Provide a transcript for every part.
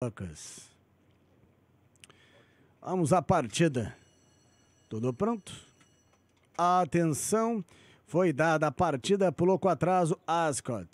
Lucas. Vamos à partida. Tudo pronto? Atenção, foi dada a partida, pulou com atraso Ascot.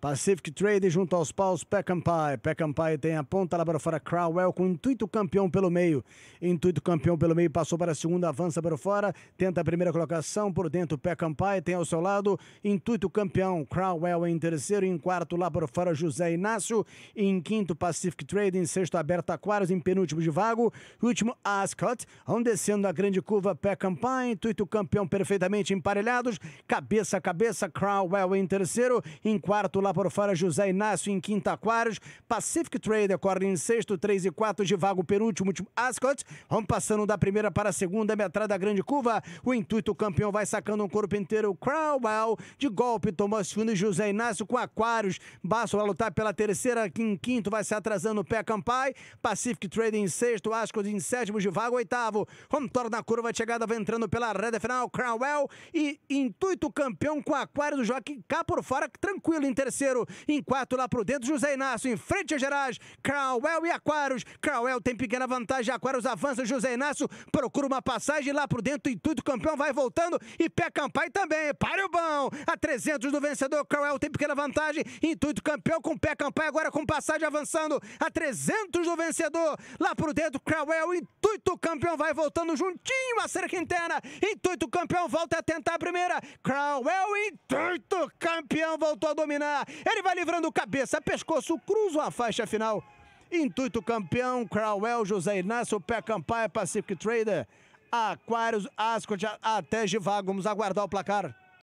Pacific Trade junto aos paus Peckham Pie. Peckham Pie tem a ponta lá para fora. Crowell com intuito campeão pelo meio. Intuito campeão pelo meio passou para a segunda, avança para fora. Tenta a primeira colocação por dentro. Peckham Pie tem ao seu lado. Intuito campeão. Crowell em terceiro. Em quarto lá para fora José Inácio. Em quinto Pacific Trade. Em sexto Aberto Aquários. Em penúltimo de Vago. Último Ascot. Vão descendo a grande curva Peckham Pie. Intuito campeão perfeitamente emparelhados. Cabeça a cabeça. Crowell em terceiro. Em quarto lá lá por fora José Inácio em quinta Aquários, Pacific Trade corre em sexto, três e quatro de vago penúltimo, último Ascot, vamos passando da primeira para a segunda, é metrada da grande curva, o intuito campeão vai sacando um corpo inteiro, Crowell de golpe, Tomás Fundo e José Inácio com Aquários, Basso vai lutar pela terceira, em quinto vai se atrasando pé Campai, Pacific Trade em sexto, Ascot em sétimo de vago, oitavo, vamos Toro na curva, chegada vai entrando pela reta final, Crowell e intuito campeão com Aquário do Joaquim cá por fora, tranquilo em terceiro terceiro. Em quatro lá pro dentro, José Inácio. Em frente a Gerais, Crowell e Aquários. Crowell tem pequena vantagem. Aquários avança. José Inácio procura uma passagem lá pro dentro. Intuito campeão vai voltando. E pé Campai também. para o bom. A 300 do vencedor. Crowell tem pequena vantagem. Intuito campeão com pé Campai agora com passagem avançando. A 300 do vencedor. Lá pro dentro, Crowell Intuito campeão vai voltando juntinho a cerca interna. Intuito campeão volta a tentar a primeira. Crowell Intuito campeão voltou a dominar. Ele vai livrando cabeça, pescoço, cruza a faixa final. Intuito campeão, Crowell, José Inácio, Pé Campaia, Pacific Trader, Aquários, Ascot, até Givago. Vamos aguardar o placar.